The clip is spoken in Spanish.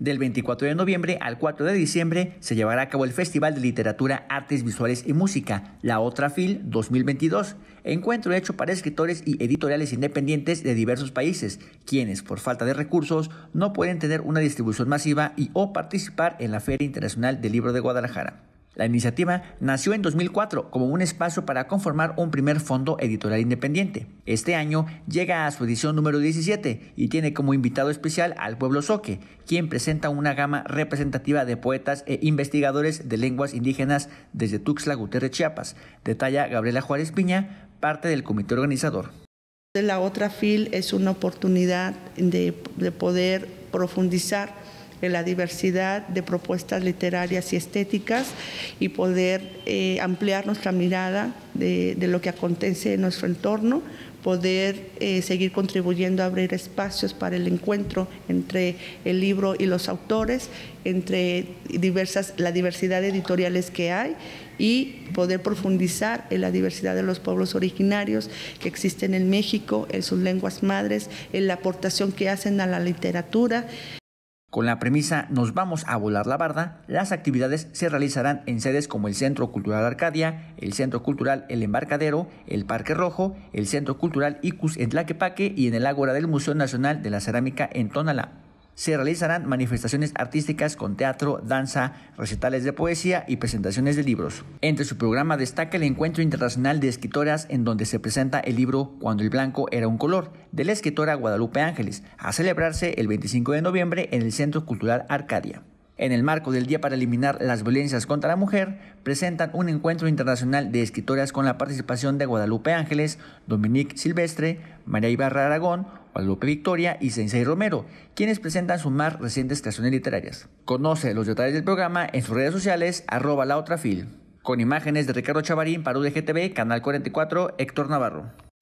Del 24 de noviembre al 4 de diciembre se llevará a cabo el Festival de Literatura, Artes Visuales y Música, la Otra Fil 2022, encuentro hecho para escritores y editoriales independientes de diversos países, quienes por falta de recursos no pueden tener una distribución masiva y o participar en la Feria Internacional del Libro de Guadalajara. La iniciativa nació en 2004 como un espacio para conformar un primer fondo editorial independiente. Este año llega a su edición número 17 y tiene como invitado especial al pueblo Soque, quien presenta una gama representativa de poetas e investigadores de lenguas indígenas desde Tuxtla Gutiérrez, Chiapas, detalla Gabriela Juárez Piña, parte del comité organizador. La otra FIL es una oportunidad de poder profundizar en la diversidad de propuestas literarias y estéticas y poder eh, ampliar nuestra mirada de, lo que acontece en nuestro entorno, poder eh, seguir contribuyendo a abrir espacios para el encuentro entre el libro y los autores, entre diversas, la diversidad de editoriales que hay y poder profundizar en la diversidad de los pueblos originarios que existen en México, en sus lenguas madres, en la aportación que hacen a la literatura. Con la premisa Nos vamos a volar la barda, las actividades se realizarán en sedes como el Centro Cultural Arcadia, el Centro Cultural El Embarcadero, el Parque Rojo, el Centro Cultural Icus en Tlaquepaque y en el Ágora del Museo Nacional de la Cerámica en Tonalá se realizarán manifestaciones artísticas con teatro, danza, recitales de poesía y presentaciones de libros. Entre su programa destaca el Encuentro Internacional de Escritoras en donde se presenta el libro Cuando el blanco era un color de la escritora Guadalupe Ángeles, a celebrarse el 25 de noviembre en el Centro Cultural Arcadia en el marco del Día para Eliminar las Violencias contra la Mujer, presentan un encuentro internacional de escritoras con la participación de Guadalupe Ángeles, Dominique Silvestre, María Ibarra Aragón, Guadalupe Victoria y Sensei Romero, quienes presentan sus más recientes creaciones literarias. Conoce los detalles del programa en sus redes sociales, arroba la otra fil. Con imágenes de Ricardo Chavarín para UDGTV, Canal 44, Héctor Navarro.